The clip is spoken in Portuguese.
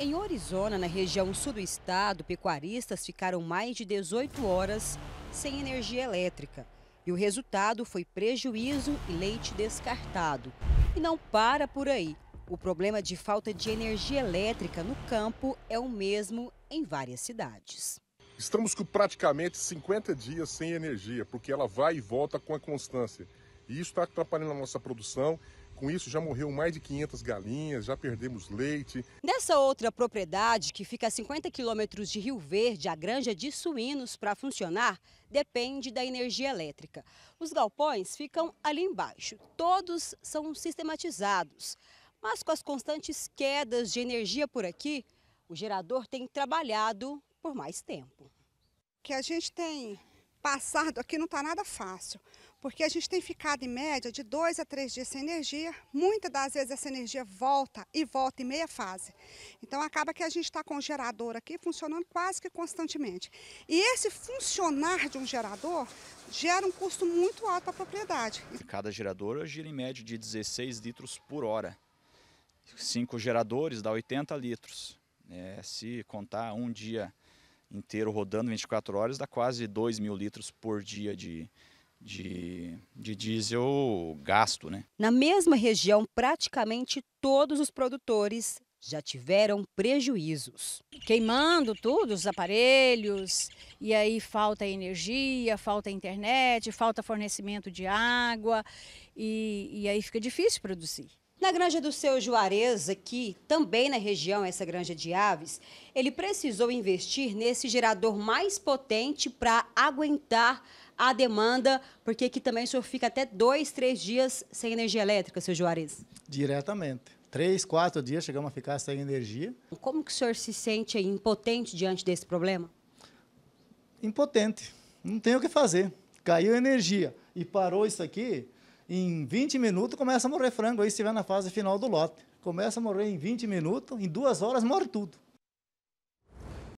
Em Orizona, na região sul do estado, pecuaristas ficaram mais de 18 horas sem energia elétrica. E o resultado foi prejuízo e leite descartado. E não para por aí. O problema de falta de energia elétrica no campo é o mesmo em várias cidades. Estamos com praticamente 50 dias sem energia, porque ela vai e volta com a constância. E isso está atrapalhando a nossa produção com isso, já morreu mais de 500 galinhas, já perdemos leite. Nessa outra propriedade, que fica a 50 quilômetros de Rio Verde, a granja de suínos, para funcionar, depende da energia elétrica. Os galpões ficam ali embaixo. Todos são sistematizados. Mas com as constantes quedas de energia por aqui, o gerador tem trabalhado por mais tempo. Que a gente tem passar aqui não está nada fácil, porque a gente tem ficado em média de dois a três dias sem energia. Muitas das vezes essa energia volta e volta em meia fase. Então acaba que a gente está com o gerador aqui funcionando quase que constantemente. E esse funcionar de um gerador gera um custo muito alto para a propriedade. Cada gerador gira em média de 16 litros por hora. Cinco geradores dá 80 litros. É, se contar um dia inteiro rodando 24 horas, dá quase 2 mil litros por dia de, de, de diesel gasto. Né? Na mesma região, praticamente todos os produtores já tiveram prejuízos. Queimando tudo, os aparelhos, e aí falta energia, falta internet, falta fornecimento de água, e, e aí fica difícil produzir. Na granja do seu Juarez, aqui, também na região, essa granja de aves, ele precisou investir nesse gerador mais potente para aguentar a demanda, porque aqui também o senhor fica até dois, três dias sem energia elétrica, seu Juarez. Diretamente. Três, quatro dias chegamos a ficar sem energia. Como que o senhor se sente aí, impotente diante desse problema? Impotente. Não tem o que fazer. Caiu energia e parou isso aqui, em 20 minutos começa a morrer frango aí, se estiver na fase final do lote. Começa a morrer em 20 minutos, em duas horas morre tudo.